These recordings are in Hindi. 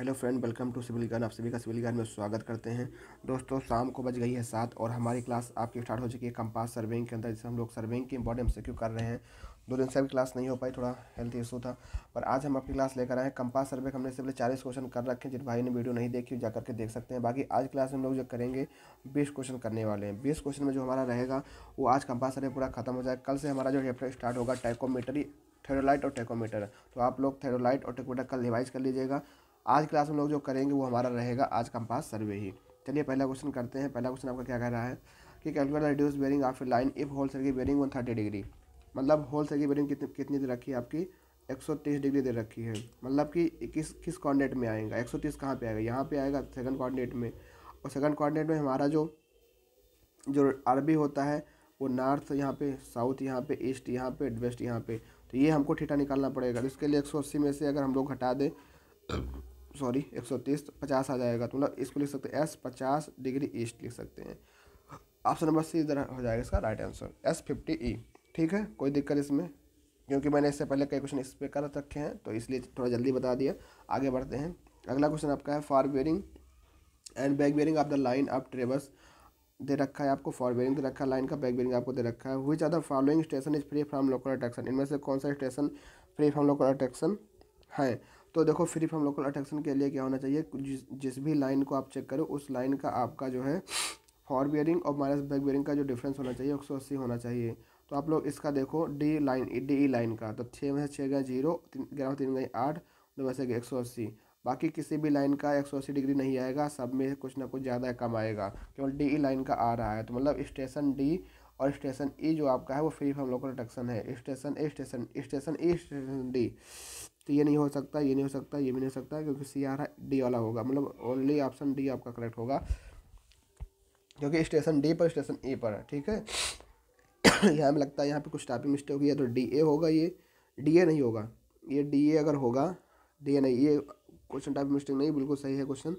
hello friend welcome to civil गान आप सभी का सिविल गान में स्वागत करते हैं दोस्तों शाम को बज गई है सात और हमारी क्लास आपकी स्टार्ट हो चुकी है कंपास सर्विंग के अंदर जिससे हम लोग सर्विंग की इंपॉर्टेंट से क्यों कर रहे हैं दो दिन से अभी क्लास नहीं हो पाई थोड़ा हेल्थ इशू था पर आज हम अपनी क्लास लेकर आए हैं कंपास सर्वे हमने से पहले चालीस क्वेश्चन कर रखे हैं जिन भाई ने वीडियो नहीं देखी जा करके देख सकते हैं बाकी आज क्लास हम लोग जो करेंगे बीस क्वेश्चन करने वाले हैं बीस क्वेश्चन में जो हमारा रहेगा वो आज कंपास सर्वे पूरा खत्म हो जाए कल से हमारा जो चैप्टर स्टार्ट होगा टाइकोमीटरी थेरोलाइट और टेकोमीटर तो आप लोग थेरोलाइट और टेकोमीटर कल रिवाइज कर लीजिएगा आज क्लास में लोग जो करेंगे वो हमारा रहेगा आज का हम पास सर्वे ही चलिए पहला क्वेश्चन करते हैं पहला क्वेश्चन आपका क्या कह रहा है कि calculate reduce bearing of a line if whole cell की बेरिंग वन थर्टी डिग्री मतलब होल सेल की बेरिंग कितनी कितनी दे रखी है आपकी एक सौ तीस डिग्री दे रखी है मतलब कि किस किस कॉन्डेट में आएगा एक सौ तीस कहाँ पर आएगा यहाँ पर आएगा सेकंड कॉन्डेट में और सेकंड कॉन्डेट में हमारा जो जो अरबी होता है वो नॉर्थ यहाँ पे साउथ यहाँ पे ईस्ट यहाँ पे वेस्ट यहाँ पे तो ये हमको ठीठा निकालना पड़ेगा तो इसके लिए एक सौ अस्सी में से अगर हम लोग हटा दें सॉरी एक सौ तीस पचास आ जाएगा तो मतलब इसको लिख सकते हैं एस पचास डिग्री ईस्ट लिख सकते हैं ऑप्शन नंबर सी इधर हो जाएगा इसका right answer S fifty E ठीक है कोई दिक्कत इसमें क्योंकि मैंने इससे पहले कई क्वेश्चन इस पर कर रखे हैं तो इसलिए थोड़ा जल्दी बता दिया आगे बढ़ते हैं अगला क्वेश्चन आपका है fore bearing and back bearing of the line of traverse दे रखा है आपको फॉर बेयरिंग दे रखा है लाइन का बैक बेयरिंग आपको दे रखा है which are the following station is free from local attraction इनमें से कौन सा station free from local attraction है तो देखो फ्री फ्रॉम लोकल अट्रैक्शन के लिए क्या होना चाहिए जिस जिस भी लाइन को आप चेक करो उस लाइन का आपका जो है फॉर बियरिंग और माइनस बैक बियरिंग का जो डिफरेंस होना चाहिए एक सौ अस्सी होना चाहिए तो आप लोग इसका देखो D line D E line का तो छः में से छः गए जीरो ग्यारह तीन गए आठ दो में से गए एक सौ अस्सी बाकी किसी भी लाइन का एक सौ अस्सी डिग्री नहीं आएगा सब में कुछ ना कुछ ज़्यादा कम आएगा केवल डी ई लाइन का आ रहा है तो मतलब स्टेशन डी और स्टेशन ई e जो आपका है वो फ्री फॉर्म लोकल अट्रैक्शन है station A station station E station D तो ये नहीं हो सकता ये नहीं हो सकता ये भी नहीं हो सकता क्योंकि सी आ रहा डी वाला होगा मतलब ओनली ऑप्शन डी आपका करेक्ट होगा क्योंकि स्टेशन डी पर स्टेशन ए पर है ठीक है यहाँ में लगता है यहाँ पे कुछ टाइपिंग मिस्टेक हुई है तो डी ए होगा ये डी ए नहीं होगा ये डी ए अगर होगा डी ए नहीं ये क्वेश्चन टाइपिंग मिस्टेक नहीं बिल्कुल सही है क्वेश्चन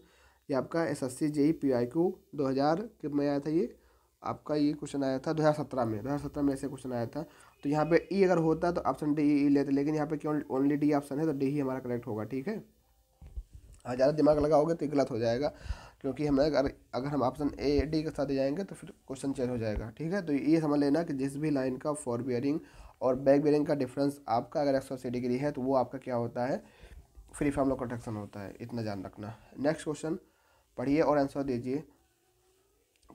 ये आपका S S C J E P I Q दो हज़ार में आया था ये आपका ये क्वेश्चन आया था सत्रह में सत्रह में ऐसे क्वेश्चन आया था तो यहाँ पे ई e अगर होता तो ऑप्शन डी ई लेते लेकिन यहाँ पे क्यों ओनली डी ऑप्शन है तो डी ही हमारा करेक्ट होगा ठीक है और हाँ, ज़्यादा दिमाग लगाओगे तो गलत हो जाएगा क्योंकि हमें अगर अगर हम ऑप्शन ए डी के साथ जाएंगे तो फिर क्वेश्चन चेंज हो जाएगा ठीक है तो ये समझ लेना कि जिस भी लाइन का फॉर बियरिंग और बैक बियरिंग का डिफरेंस आपका अगर एक डिग्री है तो वो आपका क्या होता है फ्री फॉर्म प्रोटेक्शन होता है इतना ध्यान रखना नेक्स्ट क्वेश्चन पढ़िए और आंसर दीजिए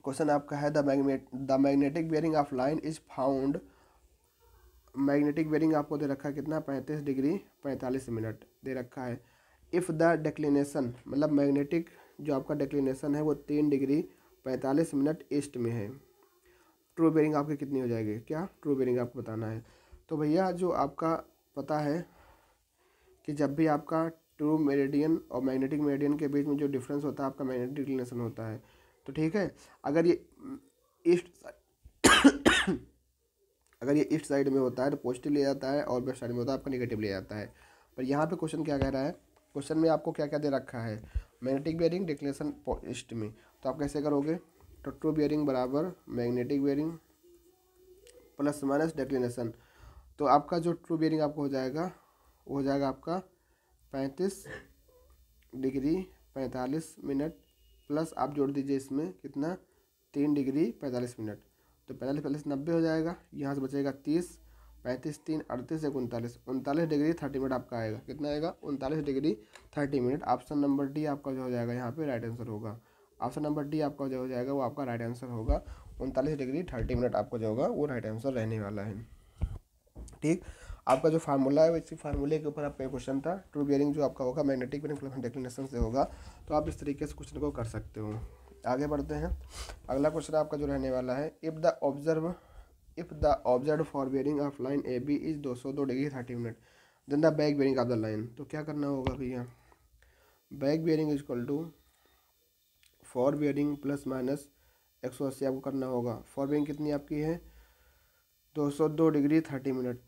क्वेश्चन आपका है the magnet the magnetic bearing of line is found magnetic bearing आपको दे रखा है कितना पैंतीस डिग्री पैंतालीस मिनट दे रखा है इफ़ द डेक्लिनेशन मतलब मैग्नेटिक जो आपका डेक्लिनेशन है वो तीन डिग्री पैंतालीस मिनट ईस्ट में है ट्रू बेरिंग आपकी कितनी हो जाएगी क्या ट्रू बेरिंग आपको बताना है तो भैया जो आपका पता है कि जब भी आपका ट्रू मेरेडियन और मैग्नेटिक मेरेडियन के बीच में जो डिफरेंस होता है आपका मैग्नेटिक डिक्लिनेशन होता है तो ठीक है अगर ये ईस्ट अगर ये ईस्ट साइड में होता है तो पॉजिटिव ले जाता है और वेस्ट साइड में होता है आपका निगेटिव ले जाता है पर यहाँ पर क्वेश्चन क्या कह रहा है क्वेश्चन में आपको क्या क्या दे रखा है मैग्नेटिक बेयरिंग डिक्लेशन ईस्ट में तो आप कैसे करोगे तो ट्रू बेयरिंग बराबर magnetic bearing plus minus declination तो आपका जो ट्रू बेयरिंग आपको हो जाएगा वो हो जाएगा आपका पैंतीस डिग्री पैंतालीस मिनट प्लस आप जोड़ दीजिए इसमें कितना तीन डिग्री पैंतालीस मिनट तो पैंतालीस पैंतालीस नब्बे हो जाएगा यहाँ से बचेगा तीस पैंतीस तीन अड़तीस एक उनतालीस उनतालीस डिग्री थर्टी मिनट आपका आएगा कितना आएगा उनतालीस degree thirty minute option number D आपका जो हो जाएगा यहाँ पे राइट आंसर होगा ऑप्शन नंबर डी आपका जो हो जाएगा वो आपका राइट आंसर होगा उनतालीस डिग्री थर्टी मिनट आपका जो होगा वो राइट आंसर रहने वाला है ठीक आपका जो फार्मूला है इसी फार्मूले के ऊपर आपका क्वेश्चन था ट्रू बियरिंग जो आपका होगा मैग्नेटिक बेनिफ्लेक्शन डेक्लिनेशन से होगा तो आप इस तरीके से क्वेश्चन को कर सकते हो आगे बढ़ते हैं अगला क्वेश्चन आपका जो रहने वाला है if the observe if the observe fore bearing of line A B is दो सौ दो degree thirty minute then the back bearing of the line तो क्या करना होगा भैया back bearing is equal to fore bearing plus minus एक सौ अस्सी आपको करना होगा फॉर बेरिंग कितनी आपकी है दो सौ दो डिग्री थर्टी मिनट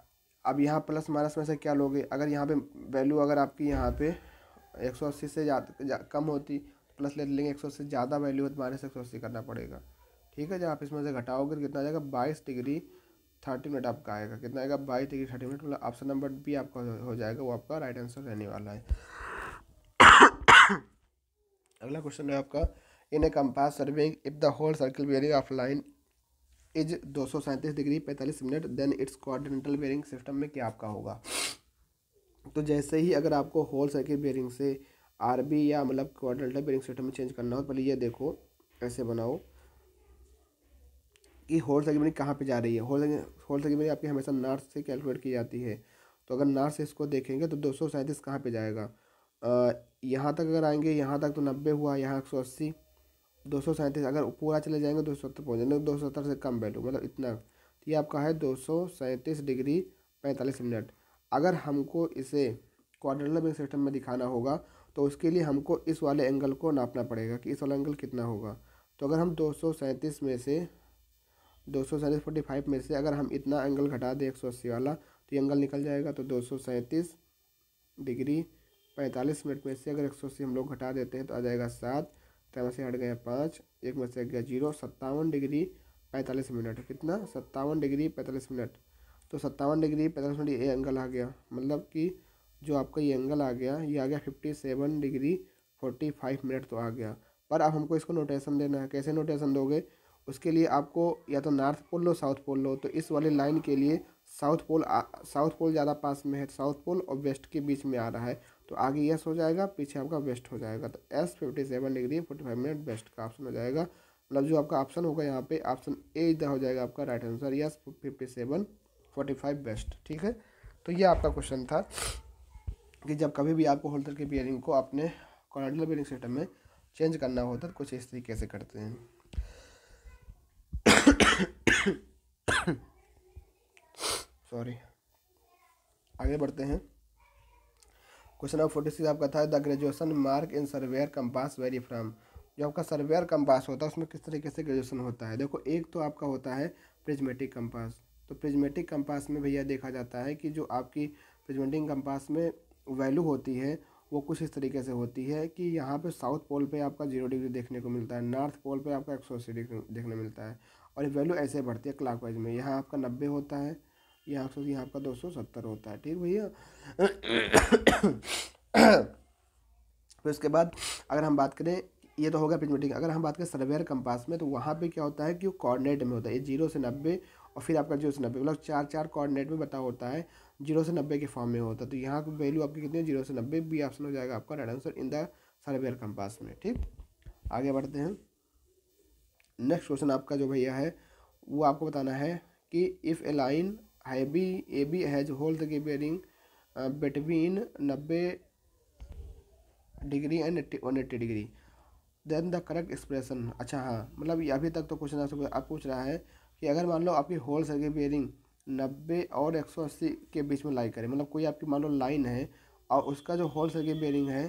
अब यहाँ प्लस माइनस में से क्या लोगे अगर यहाँ पे वैल्यू अगर आपकी यहाँ पे एक सौ अस्सी से ज़्यादा कम होती प्लस ले लेंगे एक से ज़्यादा वैल्यू है तो माइनस एक करना पड़ेगा ठीक है जब आप इसमें से घटाओगे तो कितना आ जाएगा बाईस डिग्री थर्टी मिनट आपका आएगा कितना आएगा बाईस डिग्री थर्टी मिनट मतलब ऑप्शन नंबर बी आपका हो जाएगा वो आपका राइट आंसर रहने वाला है अगला क्वेश्चन है आपका in a compass surveying if the whole circle bearing of line is दो सौ सैंतीस डिग्री पैंतालीस minute then it's quadrantal bearing system में क्या आपका होगा तो जैसे ही अगर आपको होल सर्किल बेयरिंग से आर बी या मतलब क्वाड्रल्टर बेरिंग सिस्टम में चेंज करना हो पहले ये देखो ऐसे बनाओ कि होल सेगमेंट कहाँ पे जा रही है होल होल सेगमेंट आपकी हमेशा नार्थ से कैलकुलेट की जाती है तो अगर नार्थ से इसको देखेंगे तो दो सौ सैंतीस कहाँ पर जाएगा यहाँ तक अगर आएंगे यहाँ तक तो नब्बे हुआ यहाँ एक सौ अस्सी दो सौ सैंतीस अगर पूरा चले जाएंगे दो सौ सत्तर पहुँच जाएंगे दो सौ सत्तर से कम बैठो मतलब इतना तो ये आपका है दो सौ सैंतीस डिग्री पैंतालीस मिनट अगर हमको इसे क्वाड्रलर सिस्टम में दिखाना होगा तो उसके लिए हमको इस वाले एंगल को नापना पड़ेगा कि इस वाला एंगल कितना होगा तो अगर हम दो में से दो सौ में से अगर हम इतना एंगल घटा दें एक वाला तो एंगल निकल जाएगा तो दो डिग्री पैंतालीस मिनट में से अगर एक सौ अस्सी हम लोग घटा देते हैं तो आ जाएगा सात तेरह तो से हट गया पाँच एक में से गया जीरो सत्तावन डिग्री पैंतालीस मिनट कितना सत्तावन डिग्री पैंतालीस मिनट तो सत्तावन डिग्री पैंतालीस मिनट ये एंगल आ गया मतलब कि जो आपका ये एंगल आ गया ये आ गया fifty seven degree forty five minute तो आ गया पर अब हमको इसको नोटेशन देना है कैसे नोटेशन दोगे उसके लिए आपको या तो नॉर्थ पोल लो साउथ पोल लो तो इस वाली लाइन के लिए साउथ पोल साउथ पोल ज़्यादा पास में है साउथ पोल और वेस्ट के बीच में आ रहा है तो आगे यस हो जाएगा पीछे आपका वेस्ट हो जाएगा तो S fifty seven degree forty five minute west का ऑप्शन हो जाएगा मतलब जो आपका ऑप्शन होगा यहाँ पे ऑप्शन ए इधर हो जाएगा आपका right answer S fifty seven forty five west ठीक है तो ये आपका क्वेश्चन था कि जब कभी भी आपको होल्डर के बियरिंग को अपने कॉर्डिनल बियरिंग सिस्टम में चेंज करना हो तो कुछ इस तरीके से करते हैं सॉरी आगे बढ़ते हैं क्वेश्चन नंबर फोर्टी सिक्स आपका था the graduation mark in surveyor compass vary from जो आपका सर्वेयर कंपास होता है उसमें किस तरीके से ग्रेजुएशन होता है देखो एक तो आपका होता है प्रिज्मेटिक कंपास तो प्रिज्मेटिक कंपास में भैया देखा जाता है कि जो आपकी प्रिज्मेटिक कंपास में वैल्यू होती है वो कुछ इस तरीके से होती है कि यहाँ पे साउथ पोल पे आपका जीरो डिग्री देखने को मिलता है नॉर्थ पोल पे आपका एक सौ अस्सी डिग्री देखने मिलता है और ये वैल्यू ऐसे बढ़ती है क्लाक वाइज में यहाँ आपका नब्बे होता है यहाँ एक सौ यहाँ आपका दो सौ सत्तर होता है ठीक भैया फिर उसके बाद अगर हम बात करें ये तो होगा प्रिजमेटिक अगर हम बात करें सर्वेयर कंपास में तो वहाँ पर क्या होता है कि वो कॉर्डिनेट में होता है ये जीरो से नब्बे और फिर आपका जीरो से नब्बे मतलब चार चार कॉर्डिनेट में बता होता है जीरो से नब्बे के फॉर्म में होता तो यहाँ की वैल्यू आपकी कितनी है जीरो से नब्बे बी ऑप्शन हो जाएगा आपका right answer in the surveyor compass में ठीक आगे बढ़ते हैं नेक्स्ट क्वेश्चन आपका जो भैया है वो आपको बताना है कि इफ़ ए लाइन है B A B has hold the bearing between नब्बे degree and one eighty degree then the correct expression अच्छा हाँ मतलब अभी तक तो क्वेश्चन आपसे आप पूछ रहा है कि अगर मान लो आपकी होल सर्किट बेयरिंग नब्बे और एक सौ अस्सी के बीच में लाई करें मतलब कोई आपकी मान लो लाइन है और उसका जो होल सर्किट बेरिंग है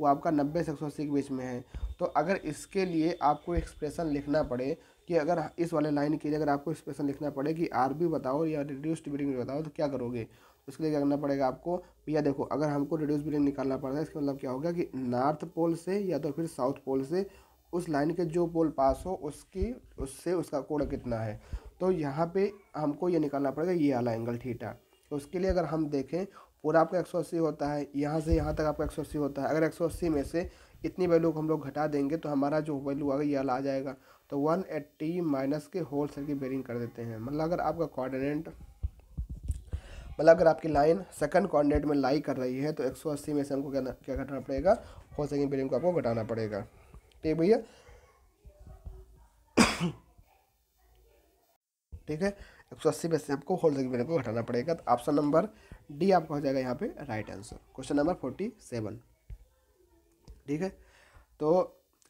वो आपका नब्बे से एक सौ अस्सी के बीच में है तो अगर इसके लिए आपको एक्सप्रेशन लिखना पड़े कि अगर इस वाले लाइन के लिए अगर आपको एक्सप्रेशन लिखना पड़े कि आर बी बताओ या रिड्यूस्ड बीरिंग बताओ तो क्या करोगे तो उसके लिए क्या करना पड़ेगा आपको भैया देखो अगर हमको रिड्यूस बीरिंग निकालना पड़ता है इसका मतलब क्या होगा कि नॉर्थ पोल से या तो फिर साउथ पोल से उस लाइन के जो पोल पास हो उसकी उससे उसका कोण कितना है तो यहाँ पे हमको ये निकालना पड़ेगा ये वाला एंगल थीटा तो उसके लिए अगर हम देखें पूरा आपका एक सौ अस्सी होता है यहाँ से यहाँ तक आपका एक सौ अस्सी होता है अगर एक सौ अस्सी में से इतनी वैल्यू को हम लोग घटा देंगे तो हमारा जो वैल्यू आएगा ये वाला आ जाएगा तो वन एट्टी माइनस के होल सेल की बेरिंग कर देते हैं मतलब अगर आपका कॉर्डिनेट मतलब अगर आपकी लाइन सेकंड कॉर्डिनेट में लाई कर रही है तो 180 में से हमको क्या क्या घटाना पड़ेगा हो सके बेरिंग को आपको घटाना पड़ेगा ठीक भैया ठीक है एक सौ अस्सी में से आपको होल जगह को घटाना पड़ेगा तो ऑप्शन नंबर डी आपका हो जाएगा यहाँ पे right answer question number forty seven ठीक है तो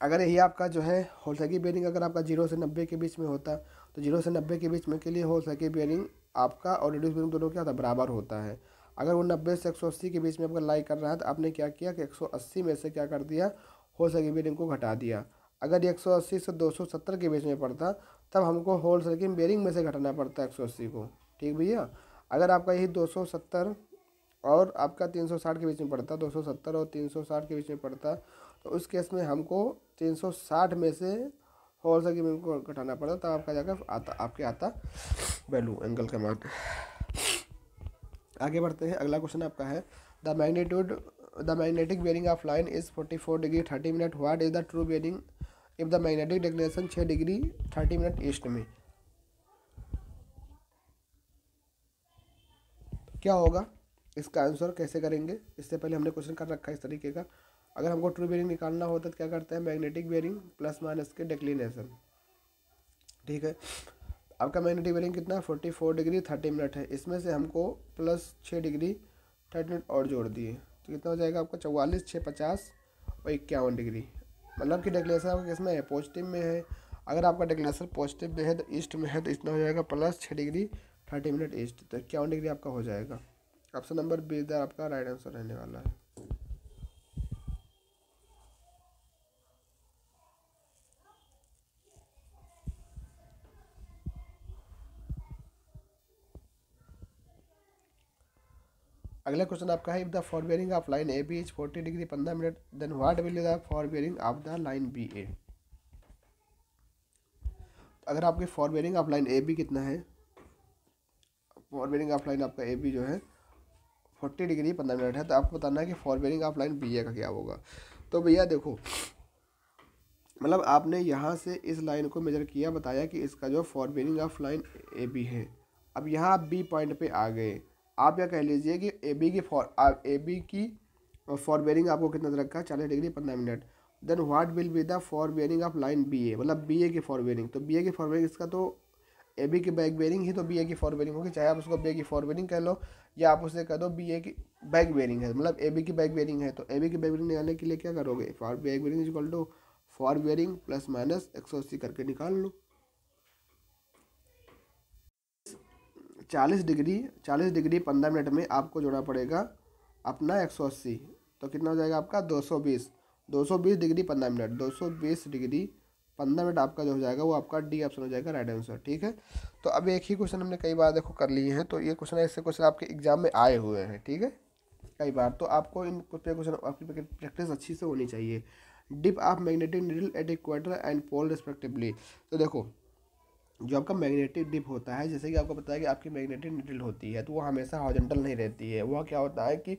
अगर यही आपका जो है होल सकी बियरिंग अगर आपका जीरो से नब्बे के बीच में होता तो जीरो से नब्बे के बीच में के लिए होल सकी बियरिंग आपका और रिड्यूस बियरिंग दोनों क्या था बराबर होता है अगर वो नब्बे से एक सौ अस्सी के बीच में आपका लाई कर रहा है तो आपने क्या किया कि एक सौ अस्सी में से क्या कर दिया होल सकी बियरिंग को घटा दिया अगर एक 180 से 270 के बीच में पड़ता तब हमको होल सेल की में से घटाना पड़ता है 180 को ठीक भैया अगर आपका यही 270 और आपका 360 के बीच में पड़ता 270 और 360 के बीच में पड़ता तो उस केस में हमको 360 में से होल सेल की बेरिंग को घटाना पड़ता तब आपका जाकर आता आपके आता वैल्यू एंगल का मान आगे बढ़ते हैं अगला क्वेश्चन आपका है the magnitude the magnetic bearing of line is forty four degree thirty minute what is the true bearing if the magnetic declination छः डिग्री थर्टी मिनट ईस्ट में क्या होगा इसका आंसर कैसे करेंगे इससे पहले हमने क्वेश्चन कर रखा है इस तरीके का अगर हमको ट्रू बेरिंग निकालना हो तो क्या करते हैं मैग्नेटिक बेरिंग प्लस माइनस के डिक्लिनेशन ठीक है आपका मैग्नेटिक बेरिंग कितना forty four degree thirty minute है इसमें से हमको प्लस छः डिग्री थर्टी मिनट और जोड़ दिए तो कितना हो जाएगा आपका चौवालीस छः पचास और इक्यावन डिग्री मतलब कि डेक्लेसर आपका में है पॉजिटिव में है अगर आपका डेक्लेसर पॉजिटिव में है तो ईस्ट में है तो इतना हो जाएगा प्लस छः डिग्री थर्टी मिनट ईस्ट तो इक्यावन डिग्री आपका हो जाएगा ऑप्शन नंबर बी इधर आपका राइट आंसर रहने वाला है अगला क्वेश्चन आपका है if the fore bearing of line A B is forty degree पंद्रह minute then what will the fore bearing of the line B A अगर आपके fore bearing of line A B कितना है फॉर बियरिंग ऑफ लाइन आपका ए बी जो है फोर्टी डिग्री पंद्रह मिनट है तो आपको बताना है कि fore bearing of line B A का क्या होगा तो भैया देखो मतलब आपने यहाँ से इस लाइन को मेजर किया बताया कि इसका जो fore bearing of line A B है अब यहाँ आप बी पॉइंट पे आ गए आप क्या कह लीजिए कि ए बी की फॉर आप ए बी की फॉर uh, बेरिंग आपको कितना दे रखा है चालीस डिग्री पंद्रह minute then what will be the fore bearing of line B A मतलब बी ए की फॉर बेरिंग तो बी ए की बेरिंग इसका तो ए बी की बैक बेरिंग ही तो बी ए की फॉर बेरिंग होगी चाहे आप उसको बी ए की फॉर बेरिंग कह लो या आप उसे कह दो बी ए की बैक बेरिंग है मतलब ए बी की बैक बेरिंग है तो ए बी की बैक बेरिंग निकालने के लिए क्या करोगे fore back bearing is equal to fore bearing plus minus एक सौ अस्सी करके निकाल लो चालीस डिग्री चालीस डिग्री पंद्रह मिनट में आपको जोड़ना पड़ेगा अपना एक सौ अस्सी तो कितना हो जाएगा आपका दो सौ बीस दो सौ बीस डिग्री पंद्रह मिनट दो सौ बीस डिग्री पंद्रह मिनट आपका जो हो जाएगा वो आपका डी ऑप्शन हो जाएगा राइट आंसर ठीक है तो अब एक ही क्वेश्चन हमने कई बार देखो कर लिए हैं तो ये क्वेश्चन ऐसे क्वेश्चन आपके एग्जाम में आए हुए हैं ठीक है कई बार तो आपको इन क्वेश्चन आपकी प्रैक्टिस अच्छी से होनी चाहिए dip of magnetic needle at equator and pole respectively तो देखो जो आपका मैग्नेटिक डिप होता है जैसे कि आपको पता है कि आपकी मैग्नेटिक ड्रिल होती है तो वो हमेशा हॉजेंटल नहीं रहती है वह क्या होता है कि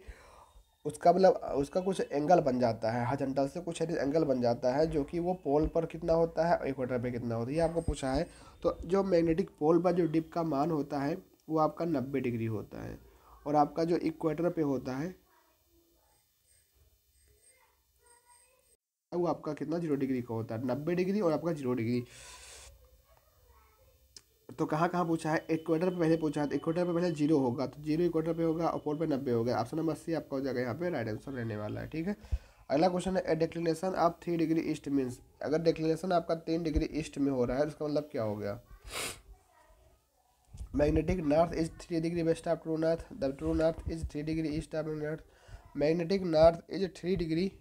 उसका मतलब उसका कुछ एंगल बन जाता है हजेंटल से कुछ एंगल बन जाता है जो कि वो पोल पर कितना होता है इक्वेटर पर कितना होता है ये आपको पूछा है तो जो मैग्नेटिक पोल पर जो डिप का मान होता है वो आपका नब्बे डिग्री होता है और आपका जो इक्वेटर पर होता है वो आपका कितना जीरो डिग्री का होता है नब्बे डिग्री और आपका जीरो डिग्री तो कहाँ कहाँ पूछा है एक क्वार्टर पे पहले पूछा है तो एक क्वार्टर पे पहले जीरो होगा तो जीरो एक क्वार्टर पे होगा और फोर पर नब्बे होगा ऑप्शन नंबर सी आपका हो जाएगा यहाँ पे राइट आंसर रहने वाला है ठीक है अगला क्वेश्चन है डेक्लिनेशन डिक्लिनेशन आप थ्री डिग्री ईस्ट मीन्स अगर डिक्लिनेशन आपका तीन डिग्री ईस्ट में हो रहा है उसका तो मतलब क्या हो गया magnetic north is three degree west of true north the true north is three degree east of north magnetic north is three degree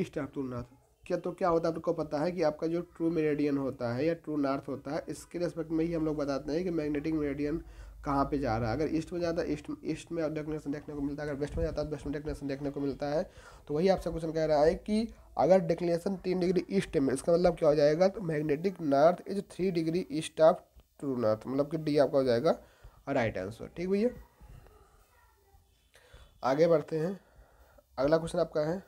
east of true north क्या तो क्या होता है आपको पता है कि आपका जो ट्रू मेरेडियन होता है या ट्रू नॉर्थ होता है इसके रेस्पेक्ट में ही हम लोग बताते हैं कि मैग्नेटिक मेरेडियन कहाँ पे जा रहा है अगर ईस्ट में जाता है ईस्ट ईस्ट में डेक्नेशन देखने को मिलता है अगर वेस्ट में जाता है वेस्ट में डेक्नेशन देखने को मिलता है तो वही आपसे क्वेश्चन कह रहा है कि अगर डेक्नेशन तीन डिग्री ईस्ट में इसका मतलब क्या हो जाएगा तो magnetic north is three degree east of true north मतलब कि डी आपका हो जाएगा राइट आंसर ठीक भैया आगे बढ़ते हैं अगला क्वेश्चन आपका है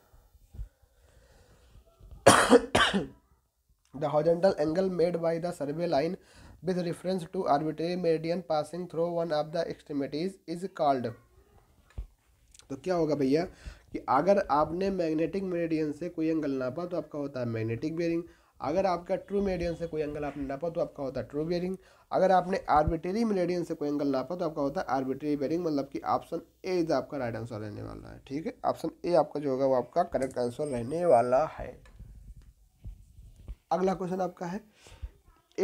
the horizontal angle made by the survey line with reference to arbitrary meridian passing through one of the extremities is called तो क्या होगा भैया कि अगर आपने मैग्नेटिक मेरिडियन से कोई एंगल नापा तो आपका होता है मैग्नेटिक बेयरिंग अगर आपका ट्रू मेरिडियन से कोई एंगल आपने नापा तो आपका होता है ट्रू बेयरिंग अगर आपने आर्बिटरी मेरिडियन से कोई एंगल नापा तो आपका होता है आर्बिटरी बेयरिंग मतलब कि ऑप्शन ए इज आपका राइट आंसर रहने वाला है ठीक है ऑप्शन ए आपका जो होगा वो आपका करेक्ट आंसर रहने वाला है अगला क्वेश्चन आपका है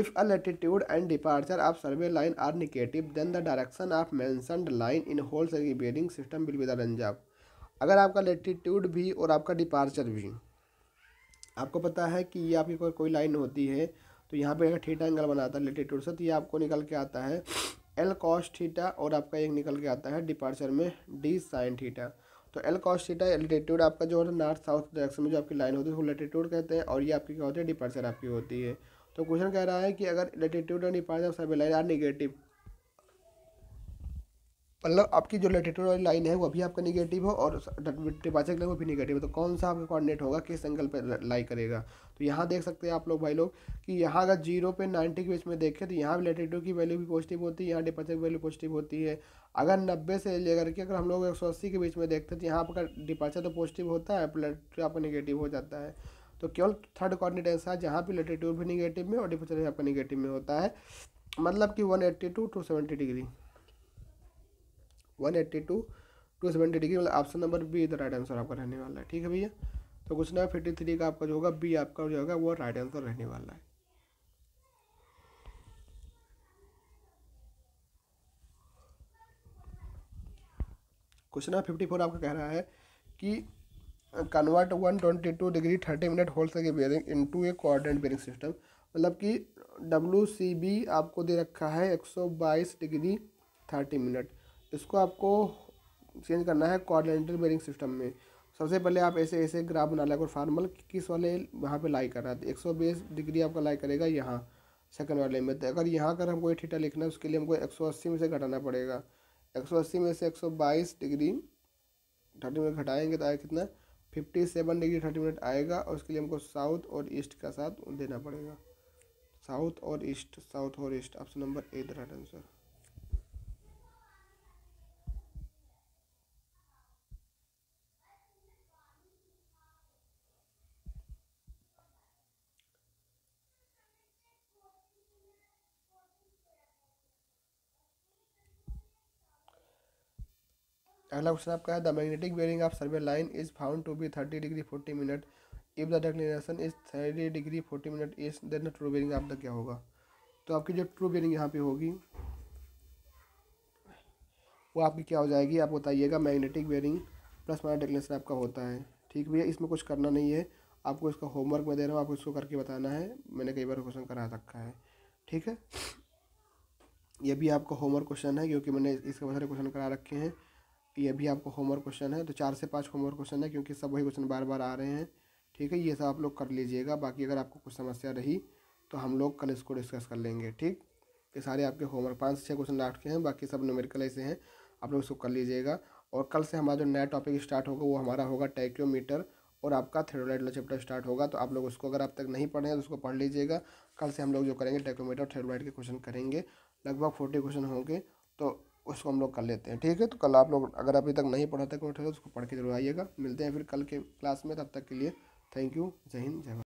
if a latitude and departure of survey line are negative then the direction of mentioned line in whole's bearing system will be the रंजाब अगर आपका लेटीट्यूड भी और आपका डिपार्चर भी आपको पता है कि ये आपकी कोई कोई लाइन होती है तो यहाँ पे अगर ठीटा एंगल बनाता है लेटीट्यूड से तो ये आपको निकल के आता है एल कॉस थीटा और आपका एक निकल के आता है डिपार्चर में डी साइन थीटा तो एल कॉस थीटा लेटीट्यूड आपका जो होता है नॉर्थ साउथ डायरेक्शन में जो आपकी लाइन होती है उसको लेटीट्यूड कहते हैं और ये आपकी क्या होती है डिपार्चर आपकी होती है तो क्वेश्चन कह रहा है कि अगर लेटीट्यूड और डिपार्चर सभी लाइन आर निगेटिव मतलब आपकी जो लेटेटर वाली लाइन है वो भी आपका निगेटिव हो और लाइन वो भी निगेटिव हो तो कौन सा आपका कोऑर्डिनेट होगा किस एंगल पर लाई करेगा तो यहाँ देख सकते हैं आप लोग भाई लोग कि यहाँ अगर जीरो पे नाइन्टी के बीच में देखें तो यहाँ लेटिट्यूड की वैल्यू भी पॉजिटिव होती है यहाँ डिपाचक की वैल्यू पॉजिटिव होती है अगर नब्बे से लेकर के अगर हम लोग एक सौ अस्सी के बीच में देखते हैं तो यहाँ आपका डिपाचर तो पॉजिटिव होता है लेटेटर आपका निगेटिव हो जाता है तो केवल थर्ड कॉर्डिनेट ऐसा है जहाँ पर लेटेटर भी निगेटिव में और डिपाचर भी आपका निगेटिव में होता है मतलब कि one eighty to two seventy degree one eighty to two seventy degree मतलब ऑप्शन नंबर बी इधर राइट आंसर आपका रहने वाला है ठीक है भैया तो क्वेश्चन नंबर फिफ्टी थ्री का आपका जो होगा बी आपका जो होगा वो राइट आंसर रहने वाला है क्वेश्चन नंबर फिफ्टी फोर आपका कह रहा है कि convert one twenty two degree thirty minute hold सके bearing to a coordinate bearing system मतलब कि डब्ल्यू सी बी आपको दे रखा है एक सौ बाईस डिग्री थर्टी मिनट इसको आपको चेंज करना है कोऑर्डिनेटर बेरिंग सिस्टम में सबसे पहले आप ऐसे ऐसे ग्राफ बना लेगा और फार्मल किस वाले वहाँ पे लाई कर रहा है एक सौ बीस डिग्री आपका लाई करेगा यहाँ सेकंड वाले में तो अगर यहाँ अगर हमको ठीटा ठीठा लिखना है उसके लिए हमको एक सौ अस्सी में से घटाना पड़ेगा एक सौ अस्सी में से एक सौ बाईस डिग्री थर्टी मिनट घटाएंगे तो आएगा कितना fifty seven degree thirty minute आएगा और उसके लिए हमको साउथ और ईस्ट का साथ देना पड़ेगा साउथ और ईस्ट साउथ और east option number A the right answer अगला क्वेश्चन आपका है the magnetic bearing of survey line is found to be thirty degree forty minute if the declination is thirty degree forty minute is then true bearing आपका क्या होगा तो आपकी जो ट्रू बेयरिंग यहाँ पे होगी वो आपकी क्या हो जाएगी आप बताइएगा magnetic bearing plus minus declination आपका होता है ठीक भैया इसमें कुछ करना नहीं है आपको इसका होमवर्क मैं दे रहा हूँ आपको इसको करके बताना है मैंने कई बार क्वेश्चन करा रखा है ठीक है ये भी आपका होमवर्क क्वेश्चन है क्योंकि मैंने इसके बहुत सारे क्वेश्चन करा रखे हैं ये भी आपको होमवर्क क्वेश्चन है तो चार से पाँच होमवर्क क्वेश्चन है क्योंकि सब वही क्वेश्चन बार बार आ रहे हैं ठीक है ये सब आप लोग कर लीजिएगा बाकी अगर आपको कुछ समस्या रही तो हम लोग कल इसको डिस्कस कर लेंगे ठीक ये सारे आपके होमवर्क पाँच से छः क्वेश्चन लास्ट के हैं बाकी सब न्यूमेरिकल ऐसे हैं आप लोग इसको कर लीजिएगा और कल से हमारा जो नया टॉपिक स्टार्ट होगा वो हमारा होगा टैक्योमीटर और आपका थेरोलाइट चैप्टर स्टार्ट होगा तो आप लोग उसको अगर आप तक नहीं पढ़े हैं तो उसको पढ़ लीजिएगा कल से हम लोग जो करेंगे टैक्योमीटर और थेरोलाइट के क्वेश्चन करेंगे लगभग फोर्टी क्वेश्चन होंगे तो उसको हम लोग कर लेते हैं ठीक है तो कल आप लोग अगर अभी तक नहीं पढ़ाते तो उसको पढ़ के जरूर आइएगा मिलते हैं फिर कल के क्लास में तब तक के लिए थैंक यू जय हिंद जय